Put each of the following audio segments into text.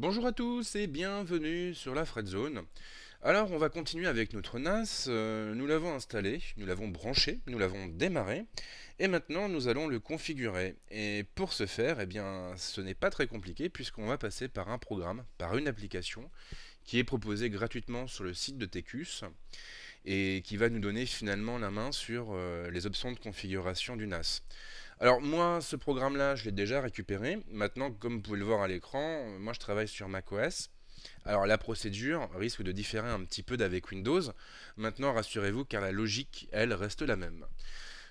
Bonjour à tous et bienvenue sur la Fred Zone. Alors on va continuer avec notre NAS, euh, nous l'avons installé, nous l'avons branché, nous l'avons démarré et maintenant nous allons le configurer. Et pour ce faire, eh bien, ce n'est pas très compliqué puisqu'on va passer par un programme, par une application qui est proposée gratuitement sur le site de Tecus et qui va nous donner finalement la main sur euh, les options de configuration du NAS. Alors moi, ce programme-là, je l'ai déjà récupéré. Maintenant, comme vous pouvez le voir à l'écran, moi je travaille sur macOS. Alors la procédure risque de différer un petit peu d'avec Windows. Maintenant, rassurez-vous car la logique, elle, reste la même.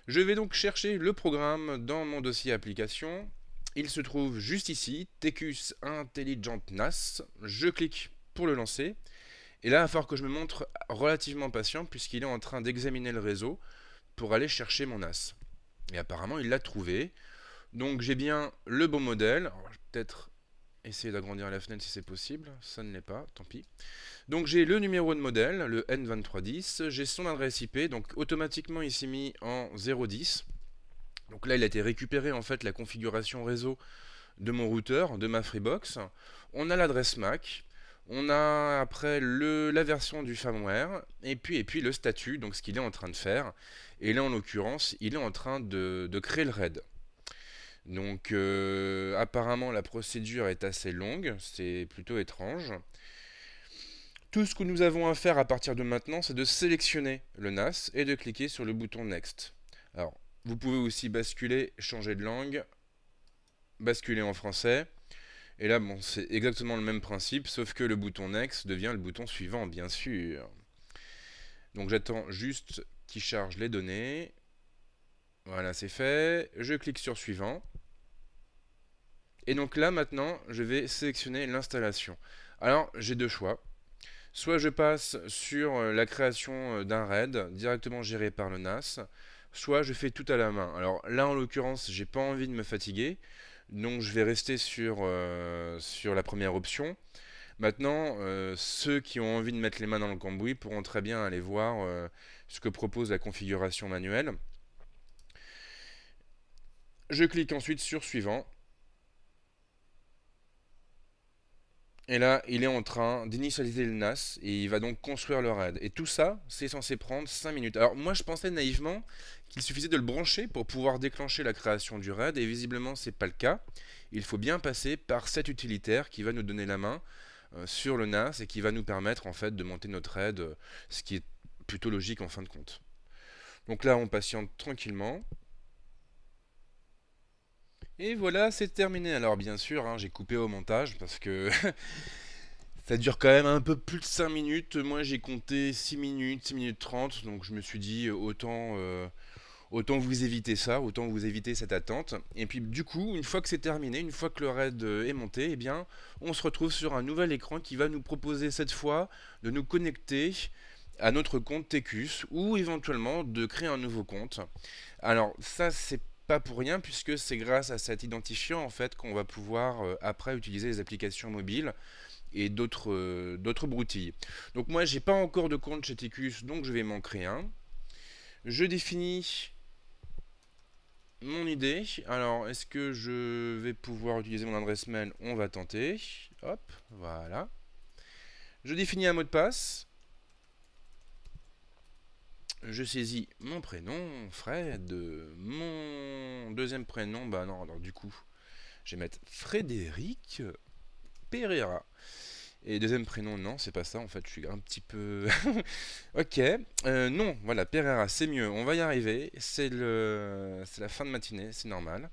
Je vais donc chercher le programme dans mon dossier application. Il se trouve juste ici, Tecus Intelligent NAS. Je clique pour le lancer. Et là, il va falloir que je me montre relativement patient puisqu'il est en train d'examiner le réseau pour aller chercher mon as. Et apparemment, il l'a trouvé. Donc j'ai bien le bon modèle. je vais peut-être essayer d'agrandir la fenêtre si c'est possible. Ça ne l'est pas, tant pis. Donc j'ai le numéro de modèle, le N2310. J'ai son adresse IP, donc automatiquement il s'est mis en 010. Donc là, il a été récupéré en fait la configuration réseau de mon routeur, de ma Freebox. On a l'adresse MAC. On a après le, la version du firmware et puis, et puis le statut, donc ce qu'il est en train de faire. Et là, en l'occurrence, il est en train de, créer le RAID. Donc euh, apparemment, la procédure est assez longue, c'est plutôt étrange. Tout ce que nous avons à faire à partir de maintenant, c'est de sélectionner le NAS et de cliquer sur le bouton Next. Alors, vous pouvez aussi basculer, changer de langue, basculer en français. Et là, bon, c'est exactement le même principe, sauf que le bouton Next devient le bouton suivant, bien sûr. Donc j'attends juste qu'il charge les données. Voilà, c'est fait. Je clique sur Suivant. Et donc là, maintenant, je vais sélectionner l'installation. Alors, j'ai deux choix. Soit je passe sur euh, la création euh, d'un RAID directement géré par le NAS, soit je fais tout à la main. Alors là, en l'occurrence, j'ai pas envie de me fatiguer. Donc je vais rester sur, euh, sur la première option. Maintenant, euh, ceux qui ont envie de mettre les mains dans le cambouis pourront très bien aller voir euh, ce que propose la configuration manuelle. Je clique ensuite sur suivant. Et là, il est en train d'initialiser le NAS et il va donc construire le RAID. Et tout ça, c'est censé prendre 5 minutes. Alors moi, je pensais naïvement qu'il suffisait de le brancher pour pouvoir déclencher la création du RAID et visiblement, n'est pas le cas. Il faut bien passer par cet utilitaire qui va nous donner la main euh, sur le NAS et qui va nous permettre en fait de monter notre RAID, euh, ce qui est plutôt logique en fin de compte. Donc là, on patiente tranquillement. Et voilà, c'est terminé. Alors bien sûr, hein, j'ai coupé au montage parce que ça dure quand même un peu plus de 5 minutes. Moi j'ai compté 6 minutes, 6 minutes 30, donc je me suis dit autant, euh, autant vous éviter ça, autant vous éviter cette attente. Et puis du coup, une fois que c'est terminé, une fois que le raid euh, est monté, eh bien on se retrouve sur un nouvel écran qui va nous proposer cette fois de nous connecter à notre compte Tecus ou éventuellement de créer un nouveau compte. Alors ça c'est pas pour rien, puisque c'est grâce à cet identifiant en fait qu'on va pouvoir euh, après utiliser les applications mobiles et euh, d'autres broutilles. Donc moi j'ai pas encore de compte chez Ticus, donc je vais m'en créer un. Je définis mon idée. Alors est-ce que je vais pouvoir utiliser mon adresse mail On va tenter. Hop, voilà. Je définis un mot de passe je saisis mon prénom, Fred, mon deuxième prénom, bah non, alors du coup, je vais mettre Frédéric Pereira. Et deuxième prénom, non, c'est pas ça, en fait, je suis un petit peu... ok, euh, non, voilà, Pereira, c'est mieux, on va y arriver, c'est le... la fin de matinée, c'est normal.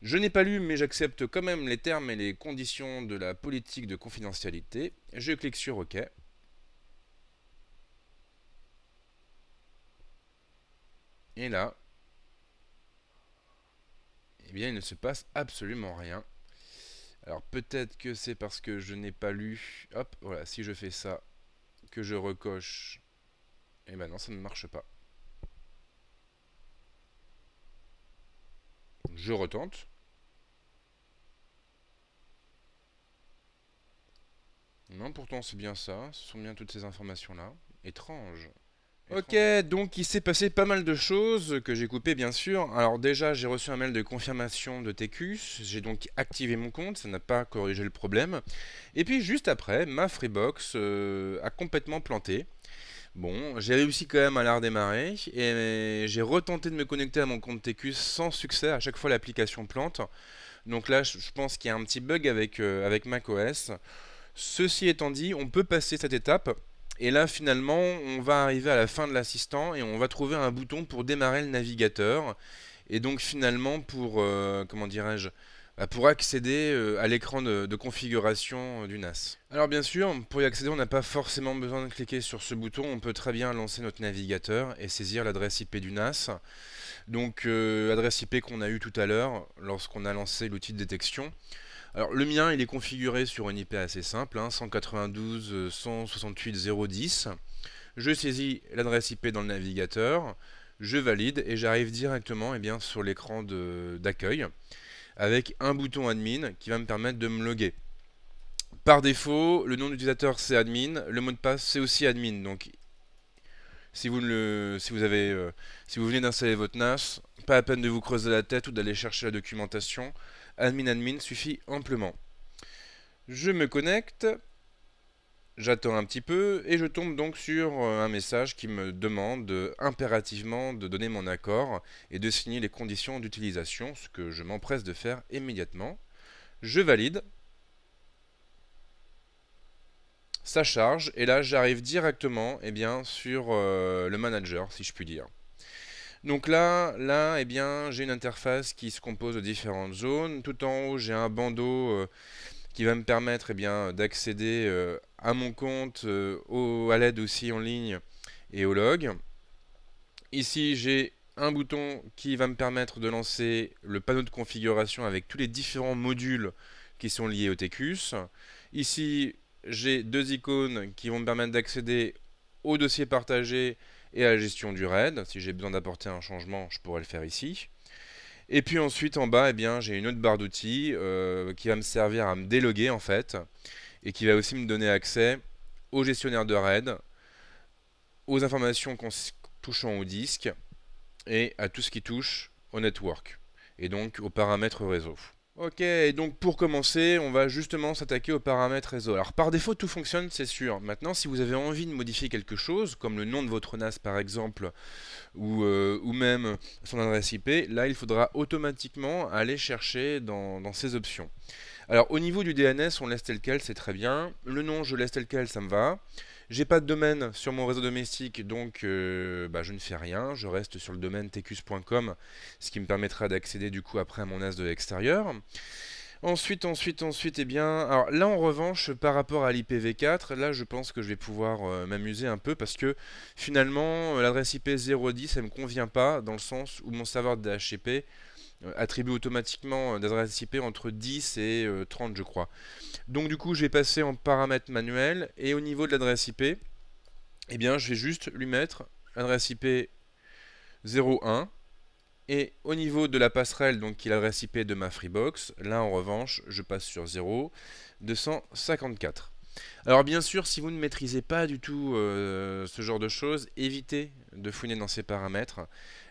Je n'ai pas lu, mais j'accepte quand même les termes et les conditions de la politique de confidentialité. Je clique sur OK. Et là, eh bien, il ne se passe absolument rien. Alors peut-être que c'est parce que je n'ai pas lu. Hop, voilà, si je fais ça, que je recoche. Eh ben non, ça ne marche pas. Je retente. Non, pourtant c'est bien ça. Ce sont bien toutes ces informations-là. Étrange. Ok, donc il s'est passé pas mal de choses que j'ai coupé bien sûr. Alors déjà, j'ai reçu un mail de confirmation de TQS, j'ai donc activé mon compte, ça n'a pas corrigé le problème. Et puis juste après, ma Freebox euh, a complètement planté. Bon, j'ai réussi quand même à la redémarrer et j'ai retenté de me connecter à mon compte TQS sans succès, à chaque fois l'application plante. Donc là, je pense qu'il y a un petit bug avec, euh, avec macOS. Ceci étant dit, on peut passer cette étape et là, finalement, on va arriver à la fin de l'assistant et on va trouver un bouton pour démarrer le navigateur. Et donc, finalement, pour, euh, comment dirais-je, bah, pour accéder euh, à l'écran de, configuration euh, du NAS. Alors bien sûr, pour y accéder, on n'a pas forcément besoin de cliquer sur ce bouton, on peut très bien lancer notre navigateur et saisir l'adresse IP du NAS. Donc adresse IP qu'on a eue tout à l'heure lorsqu'on a lancé l'outil de détection. Alors le mien, il est configuré sur une IP assez simple, 192 168 010. Je saisis l'adresse IP dans le navigateur, je valide et j'arrive directement eh bien, sur l'écran d'accueil avec un bouton admin qui va me permettre de me loguer. Par défaut, le nom d'utilisateur c'est admin, le mot de passe c'est aussi admin. Donc si vous, avez, euh, si vous venez d'installer votre NAS, pas à peine de vous creuser la tête ou d'aller chercher la documentation admin admin suffit amplement. Je me connecte, j'attends un petit peu et je tombe donc sur euh, un message qui me demande impérativement de donner mon accord et de signer les conditions d'utilisation, ce que je m'empresse de faire immédiatement. Je valide. Ça charge et là j'arrive directement et eh bien, sur euh, le manager si je puis dire. Donc là, là eh bien, j'ai une interface qui se compose de différentes zones. Tout en haut, j'ai un bandeau euh, qui va me permettre eh d'accéder euh, à mon compte, euh, au, à l'aide aussi en ligne et au log. Ici, j'ai un bouton qui va me permettre de lancer le panneau de configuration avec tous les différents modules qui sont liés au TECUS. Ici, j'ai deux icônes qui vont me permettre d'accéder au dossier partagé et à la gestion du RAID. Si j'ai besoin d'apporter un changement, je pourrais le faire ici. Et puis ensuite, en bas, eh bien, j'ai une autre barre d'outils euh, qui va me servir à me déloguer, en fait, et qui va aussi me donner accès au gestionnaire de RAID, aux informations touchant au disque, et à tout ce qui touche au network, et donc aux paramètres réseau. Ok, donc pour commencer, on va justement s'attaquer aux paramètres réseau. Alors par défaut, tout fonctionne, c'est sûr. Maintenant, si vous avez envie de modifier quelque chose, comme le nom de votre NAS par exemple, ou, euh, même son adresse IP, là, il faudra automatiquement aller chercher dans ces options. Alors au niveau du DNS, on laisse tel quel, c'est très bien. Le nom, je laisse tel quel, ça me va. J'ai pas de domaine sur mon réseau domestique, donc euh, bah, je ne fais rien. Je reste sur le domaine tecus.com, ce qui me permettra d'accéder du coup après à mon as de l'extérieur. Ensuite, ensuite, ensuite, eh bien, alors là en revanche, par rapport à l'IPv4, là je pense que je vais pouvoir euh, m'amuser un peu parce que finalement l'adresse IP 010 elle me convient pas dans le sens où mon serveur DHCP attribue automatiquement euh, d'adresse IP entre 10 et 30 euh, je crois. Donc du coup j'ai passé en paramètres manuels et au niveau de l'adresse IP, eh bien je vais juste lui mettre adresse IP 01 et au niveau de la passerelle donc qui est l'adresse IP de ma Freebox, là en revanche je passe sur 0 254. Alors bien sûr, si vous ne maîtrisez pas du tout euh, ce genre de choses, évitez de fouiner dans ces paramètres.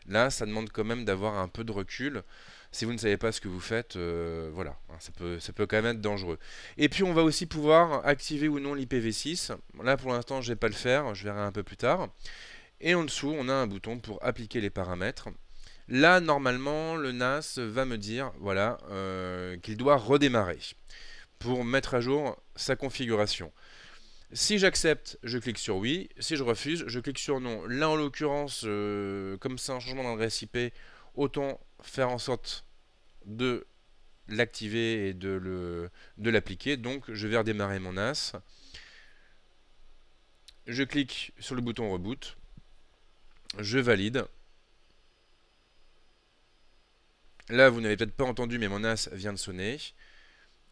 Là, ça demande quand même d'avoir un peu de recul. Si vous ne savez pas ce que vous faites, euh, voilà, hein, ça peut, quand même être dangereux. Et puis on va aussi pouvoir activer ou non l'IPv6. Là pour l'instant je ne vais pas le faire, je verrai un peu plus tard. Et en dessous on a un bouton pour appliquer les paramètres. Là normalement le NAS va me dire voilà, euh, qu'il doit redémarrer pour mettre à jour sa configuration. Si j'accepte, je clique sur oui. Si je refuse, je clique sur non. Là, en l'occurrence, euh, comme c'est un changement d'adresse IP, autant faire en sorte de l'activer et de l'appliquer. De Donc, je vais redémarrer mon NAS. Je clique sur le bouton reboot. Je valide. Là, vous n'avez peut-être pas entendu, mais mon NAS vient de sonner.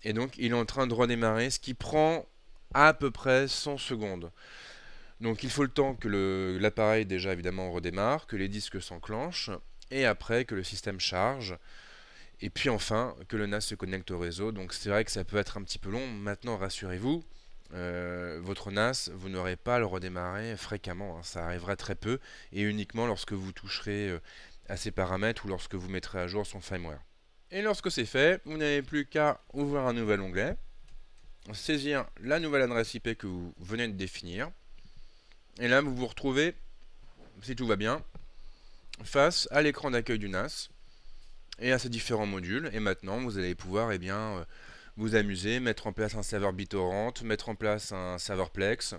Et donc, il est en train de redémarrer, ce qui prend à peu près 100 secondes. Donc il faut le temps que l'appareil déjà évidemment redémarre, que les disques s'enclenchent, et après que le système charge, et puis enfin que le NAS se connecte au réseau. Donc c'est vrai que ça peut être un petit peu long. Maintenant rassurez-vous, euh, votre NAS, vous n'aurez pas à le redémarrer fréquemment, hein. ça arrivera très peu, et uniquement lorsque vous toucherez euh, à ses paramètres ou lorsque vous mettrez à jour son firmware. Et lorsque c'est fait, vous n'avez plus qu'à ouvrir un nouvel onglet, saisir la nouvelle adresse IP que vous venez de définir. Et là, vous vous retrouvez, si tout va bien, face à l'écran d'accueil du NAS et à ses différents modules. Et maintenant, vous allez pouvoir eh bien, euh, vous amuser, mettre en place un serveur BitTorrent, mettre en place un serveur Plex,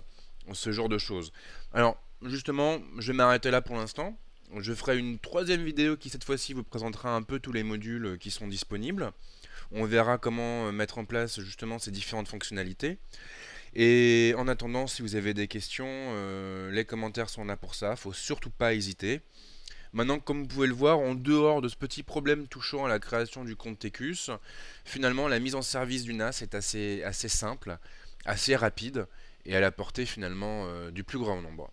ce genre de choses. Alors, justement, je vais m'arrêter là pour l'instant. Je ferai une troisième vidéo qui, cette fois-ci, vous présentera un peu tous les modules qui sont disponibles. On verra comment euh, mettre en place justement ces différentes fonctionnalités. Et en attendant, si vous avez des questions, euh, les commentaires sont là pour ça, faut surtout pas hésiter. Maintenant, comme vous pouvez le voir, en dehors de ce petit problème touchant à la création du compte Tecus, finalement la mise en service du NAS est assez, simple, assez rapide et à la portée finalement euh, du plus grand nombre.